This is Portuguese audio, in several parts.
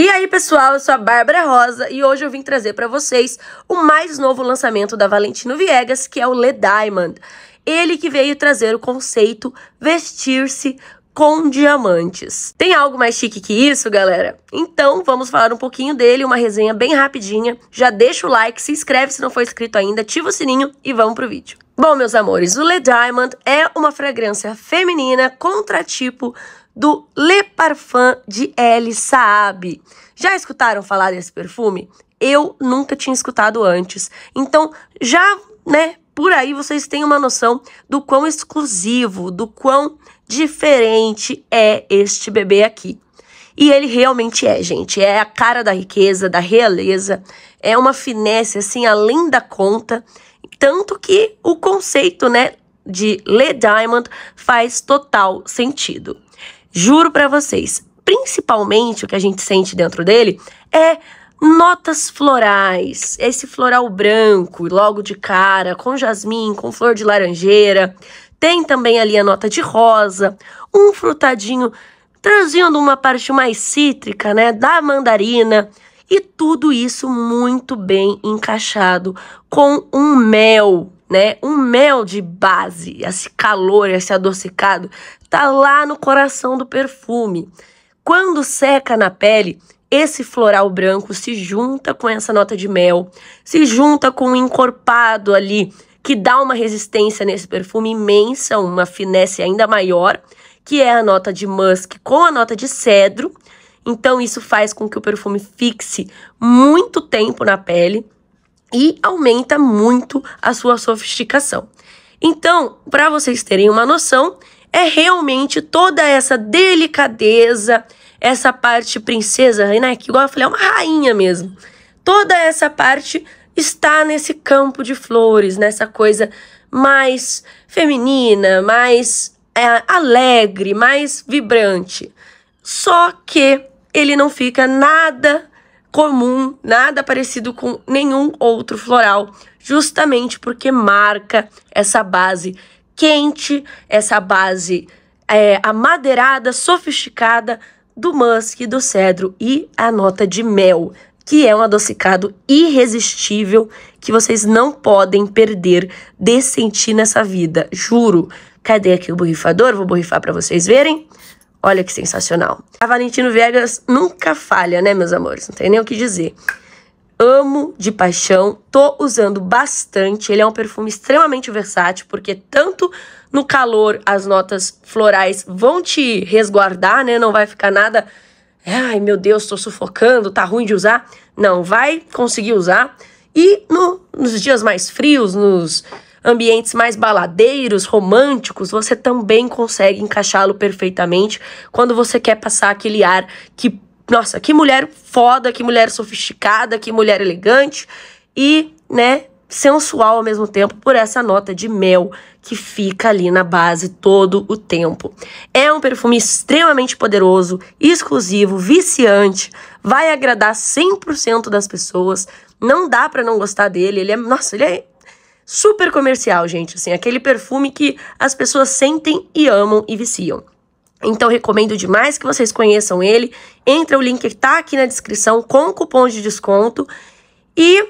E aí, pessoal, eu sou a Bárbara Rosa e hoje eu vim trazer para vocês o mais novo lançamento da Valentino Viegas, que é o Le Diamond. Ele que veio trazer o conceito vestir-se com diamantes. Tem algo mais chique que isso, galera? Então, vamos falar um pouquinho dele, uma resenha bem rapidinha. Já deixa o like, se inscreve se não for inscrito ainda, ativa o sininho e vamos pro vídeo. Bom, meus amores, o Le Diamond é uma fragrância feminina, contratipo do Le Parfum de El Saab. Já escutaram falar desse perfume? Eu nunca tinha escutado antes. Então, já, né, por aí vocês têm uma noção do quão exclusivo, do quão diferente é este bebê aqui. E ele realmente é, gente. É a cara da riqueza, da realeza. É uma finesse, assim, além da conta. Tanto que o conceito, né, de Le Diamond faz total sentido. Juro para vocês, principalmente o que a gente sente dentro dele é notas florais, esse floral branco, logo de cara, com jasmim, com flor de laranjeira. Tem também ali a nota de rosa, um frutadinho trazendo uma parte mais cítrica, né, da mandarina. E tudo isso muito bem encaixado com um mel, né? Um mel de base, esse calor, esse adocicado, tá lá no coração do perfume. Quando seca na pele, esse floral branco se junta com essa nota de mel, se junta com o um encorpado ali, que dá uma resistência nesse perfume imensa, uma finesse ainda maior, que é a nota de musk com a nota de cedro. Então, isso faz com que o perfume fixe muito tempo na pele e aumenta muito a sua sofisticação. Então, para vocês terem uma noção, é realmente toda essa delicadeza, essa parte princesa, né? Que igual eu falei, é uma rainha mesmo. Toda essa parte está nesse campo de flores, nessa coisa mais feminina, mais é, alegre, mais vibrante. Só que ele não fica nada comum, nada parecido com nenhum outro floral, justamente porque marca essa base quente, essa base é, amadeirada, sofisticada do musk, do cedro e a nota de mel, que é um adocicado irresistível que vocês não podem perder de sentir nessa vida. Juro. Cadê aqui o borrifador? Vou borrifar para vocês verem. Olha que sensacional. A Valentino Vegas nunca falha, né, meus amores? Não tem nem o que dizer amo de paixão, tô usando bastante. Ele é um perfume extremamente versátil, porque tanto no calor as notas florais vão te resguardar, né? Não vai ficar nada, ai meu Deus, tô sufocando, tá ruim de usar. Não, vai conseguir usar. E no, nos dias mais frios, nos ambientes mais baladeiros, românticos, você também consegue encaixá-lo perfeitamente quando você quer passar aquele ar que nossa, que mulher foda, que mulher sofisticada, que mulher elegante e, né, sensual ao mesmo tempo por essa nota de mel que fica ali na base todo o tempo. É um perfume extremamente poderoso, exclusivo, viciante, vai agradar 100% das pessoas. Não dá para não gostar dele, ele é, nossa, ele é super comercial, gente, assim, aquele perfume que as pessoas sentem e amam e viciam. Então recomendo demais que vocês conheçam ele. Entra o link que está aqui na descrição com cupom de desconto e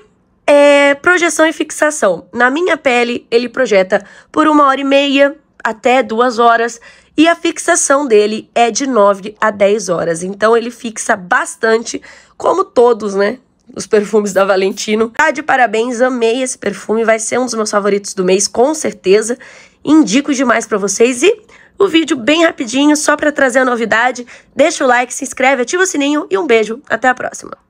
é, projeção e fixação. Na minha pele ele projeta por uma hora e meia até duas horas e a fixação dele é de 9 a 10 horas. Então ele fixa bastante, como todos, né? Os perfumes da Valentino. Tá de parabéns, amei esse perfume, vai ser um dos meus favoritos do mês, com certeza. Indico demais para vocês e o vídeo bem rapidinho, só para trazer a novidade. Deixa o like, se inscreve, ativa o sininho e um beijo. Até a próxima.